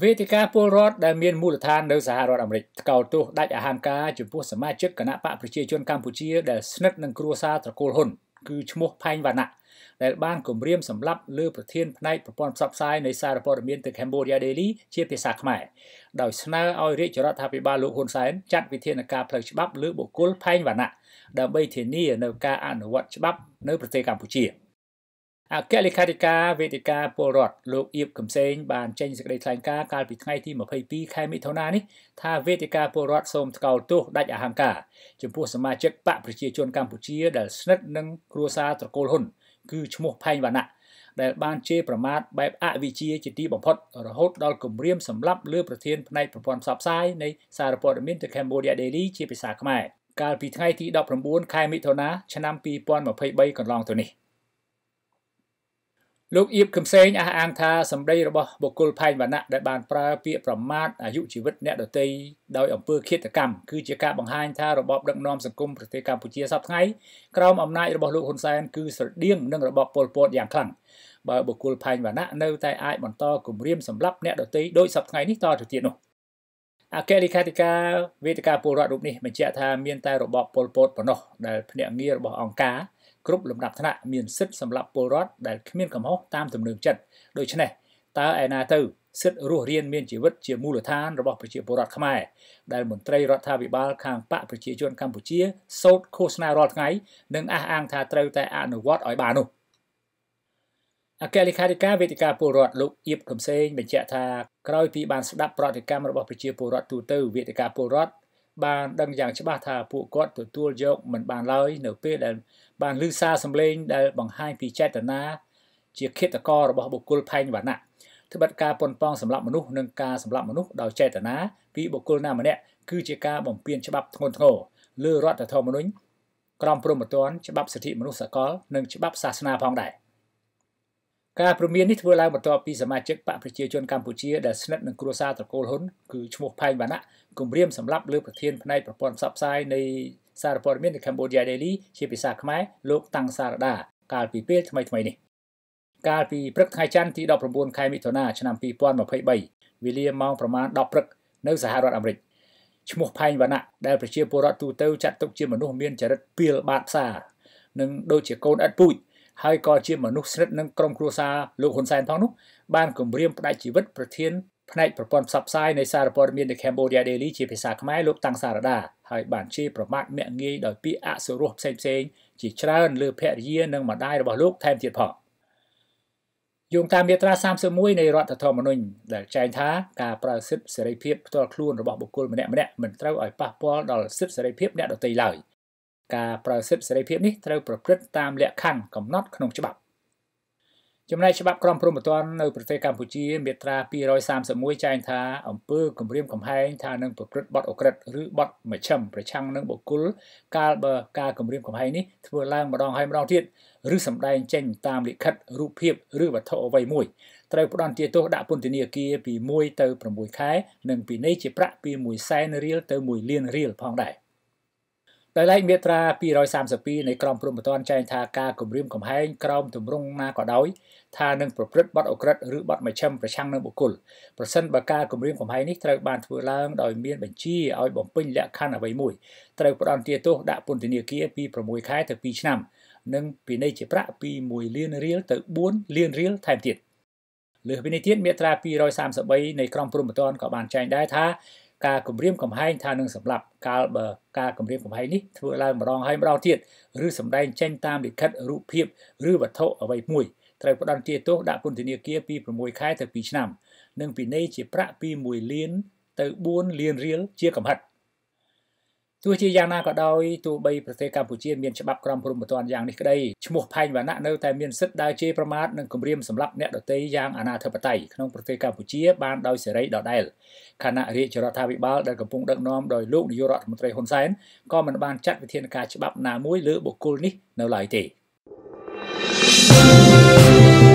វេទិកាពលរដ្ឋដែលមានមូលដ្ឋាននៅសហរដ្ឋអាមេរិកថ្កោលទោសដាច់អហង្ការចំពោះសមាជិកគណៈបកប្រជាជនកម្ពុជាដែលស្និទ្ធនឹងគ្រួសារត្រកូលហ៊ុនគឺឈ្មោះផែងវណ្ណៈដែលបានគម្រាមសម្លាប់លើប្រធានផ្នែកប្រព័ន្ធផ្សព្វផ្សាយនៃសារព័ត៌មានទៅ Cambodia Daily ជាភាសាខ្មែរដោយស្នើឲ្យរាជរដ្ឋាភិបាលលោកហ៊ុនសែនចាត់វិធានការផ្លូវច្បាប់លើបុគ្គលផែងវណ្ណៈដើម្បីធានានៅការអនុវត្តច្បាប់នៅប្រទេសកម្ពុជា។អគ្គលេខាធិការវេទិកាពលរដ្ឋលោកអៀបកំសែងបានចេញសេចក្តីថ្លែងការណ៍កាលពីថ្ងៃទី22ខែមិថុនានេះថាវេទិកាពលរដ្ឋសូមថ្កោលទោសដាច់អហង្ការចំពោះសមាជិកបកប្រជាជនកម្ពុជាដែលស្និទ្ធនឹងគ្រួសារត្រកូលហ៊ុនគឺឈ្មោះផែងវណ្ណៈដែលបានជេរប្រមាថបែបអវិជ្ជាជាទីបំផុតរហូតដល់គម្រាមសម្លាប់លើប្រធានផ្នែកប្រព័ន្ធផ្សព្វផ្សាយនៃសារព័ត៌មាន The Cambodia Daily ជាភាសាខ្មែរកាលពីថ្ងៃទី19ខែមិថុនាឆ្នាំ2023កន្លងទៅនេះ។លោកអៀបខឹមសែងអះអាងថាសម្ដីរបស់បុគ្គលផែងវណ្ណៈដែលបានប្រើពាក្យប្រមាថអាយុជីវិតអ្នកដទៃដោយអំពើឃាតកម្មគឺជាការបង្ហាញថារបបដឹកនាំសង្គមប្រទេសកម្ពុជាសពថ្ងៃក្រោមអំណាចរបស់លោកហ៊ុនសែនគឺស្រដៀងនឹងរបបប៉ុលពតយ៉ាងខ្លាំងបើបុគ្គលផែងវណ្ណៈនៅតែអាចបន្តគំរាមសម្លាប់អ្នកដទៃដោយសពថ្ងៃនេះតទៅទៀតនោះអគ្គលេខាធិការវេទិកាពលរដ្ឋរូបនេះបញ្ជាក់ថាមានតែរបបប៉ុលពតប៉ុណ្ណោះដែលភ្នាក់ងាររបស់អង្គការគ្រប់លំដាប់ថ្នាក់មានសិទ្ធិសម្រាប់ពលរដ្ឋដែលគ្មានកំហុសតាមទំនើងចិត្តដូច្នេះតើឯណាទៅសិទ្ធិរស់រានមានជីវិតជាមូលដ្ឋានរបស់ប្រជាពលរដ្ឋខ្មែរដែលមន្ត្រីរដ្ឋាភិបាលខាងបកប្រជាជនកម្ពុជាសោតឃោសនារាល់ថ្ងៃនិងអះអាងថាត្រូវតែអនុវត្តឲ្យបាននោះអគ្គលេខាធិការវេទិកាពលរដ្ឋលោកអៀបកំសែងបញ្ជាក់ថាក្រោយពីបានស្ដាប់ប្រតិកម្មរបស់ប្រជាពលរដ្ឋទូទៅវេទិកាពលរដ្ឋបានដឹងយ៉ាងច្បាស់ថាពួកគាត់ទទួលយក មិនបានឡើយនៅពេលដែលបានឮសារសម្លេងដែលបង្ហាញពីចេតនាជាឃាតកររបស់បុគ្គលផែងវណ្ណៈត្បិតការប៉ុនប៉ងសម្លាប់មនុស្សនិងការសម្លាប់មនុស្សដោយចេតនាពីបុគ្គលណាម្នាក់គឺជាការបំពានច្បាប់ធ្ងន់ធ្ងរលើរដ្ឋធម្មនុញ្ញក្រមព្រហ្មទណ្ឌច្បាប់សិទ្ធិមនុស្សសកលនិងច្បាប់សាសនាផងដែរការព្រមាននេះធ្វើឡើងបន្ទាប់ពីសមាជិកបកប្រជាជនកម្ពុជាដែលស្និទ្ធនឹងគ្រួសារត្រកូលហ៊ុនគឺឈ្មោះផែងវណ្ណៈគម្រាមសម្លាប់លើប្រធានផ្នែកប្រព័ន្ធផ្សព្វផ្សាយនៃសារព័ត៌មាននៅ Cambodia Daily ជាភាសាខ្មែរលោកតាំងសារដាកាលពីពេលថ្មីថ្មីនេះកាលពីព្រឹកថ្ងៃច័ន្ទទី19ខែមិថុនាឆ្នាំ2023វេលាម៉ោងប្រមាណ10ព្រឹកនៅសហរដ្ឋអាមេរិកឈ្មោះផែងវណ្ណៈដែលប្រជាពលរដ្ឋទូទៅចាត់ទុកជាមនុស្សមានចរិតពៀលបាតផ្សារនិងដូចជាកូនអត់ពូជហើយក៏ជាមនុស្សស្និទ្ធនឹងក្រុមគ្រួសារលោកហ៊ុនសែនផងនោះបានគម្រាមផ្ដាច់ជីវិតប្រធានផ្នែកប្រព័ន្ធផ្សព្វផ្សាយនៃសារព័ត៌មាន The Cambodia Daily ជាភាសាខ្មែរលោកតាំងសារដាហើយបានជេរប្រមាថមាក់ងាយដោយពាក្យអសុរោះផ្សេងៗជាច្រើនលើភរិយានិងម្ដាយរបស់លោកថែមទៀតផងយោងតាមមាត្រា31នៃរដ្ឋធម្មនុញ្ញដែលចែងថាការប្រើសិទ្ធិសេរីភាពផ្ទាល់ខ្លួនរបស់បុគ្គលម្នាក់ៗមិនត្រូវឲ្យប៉ះពាល់ដល់សិទ្ធិសេរីភាពអ្នកដទៃឡើយ។ការប្រើសិទ្ធិសេរីភាពនេះត្រូវប្រព្រឹត្តតាមលក្ខខណ្ឌកំណត់ក្នុងច្បាប់ចំណែកច្បាប់ក្រមព្រហ្មទណ្ឌនៅប្រទេសកម្ពុជាមាត្រា231ចែងថាអំពើគំរាមកំហែងថានឹងប្រព្រឹត្តបទអក្រិតឬបទមជ្ឈិមប្រឆាំងនឹងបុគ្គលកាលបើការគំរាមកំហែងនេះធ្វើឡើងម្ដងហើយម្ដងទៀតឬសម្ដែងចេញតាមលិខិតរូបភាពឬវត្ថុអ្វីមួយត្រូវផ្ដន្ទាទោសដាក់ពន្ធនាគារពី1ទៅ6ខែនិងពីនេះជាប្រាក់ពី1សែនរៀលទៅ1លានរៀលផងដែរ។ដោយឡែកមាត្រា232នៃក្រមព្រំប្រទានចែងថាការគម្រាមកំហែងក្រោមទម្រង់ណាក៏ដោយថានឹងប្រព្រឹត្តបទអក្រិតឬបទមជ្ឈិមប្រឆាំងនឹងបុគ្គលប្រសិនបើការគម្រាមកំហែងនេះត្រូវបានធ្វើឡើងដោយមានបញ្ជាឲ្យបំពេញលក្ខខណ្ឌអ្វីមួយត្រូវផ្តន្ទាទោសដាក់ពន្ធនាគារពី6ខែទៅ2ឆ្នាំនិងពិន័យជាប្រាក់ពី1លានរៀលទៅ4លានរៀលថែមទៀត។លើសពីនេះទៀតមាត្រា233នៃក្រមព្រំប្រទានក៏បានចែងដែរថាការគម្រាមកំហែងថានឹងសម្លាប់កាលបើការគម្រាមកំហែងនេះធ្វើឡើងម្ដងហើយម្ដងទៀតឬសម្ដែងចេញតាមលិខិតរូបភាពឬវត្ថុអ្វីមួយត្រូវផ្ដន្ទាទោសដាក់ពន្ធនាគារពី6ខែទៅ2ឆ្នាំ និងពិន័យជាប្រាក់ពី1លានទៅ4លានរៀលជាកំហិត។ទោះជាយ៉ាងណាក៏ដោយទោះបីប្រទេសកម្ពុជាមានច្បាប់ក្រមព្រំប្រទានយ៉ាងនេះក្តីឈ្មោះផែងវណ្ណៈនៅតែមានសិទ្ធិដើរជេរប្រមាថនិងគំរាមសម្លាប់អ្នកដទៃយ៉ាងអនាធិបតេយ្យក្នុងប្រទេសកម្ពុជាបានដោយសេរីដដែលខណៈរាជរដ្ឋាភិបាលដែលកំពុងដឹកនាំដោយលោកនាយករដ្ឋមន្ត្រីហ៊ុនសែនក៏មិនបានចាត់វិធានការច្បាប់ណាមួយលើបុគ្គលនេះនៅឡើយទេ thank you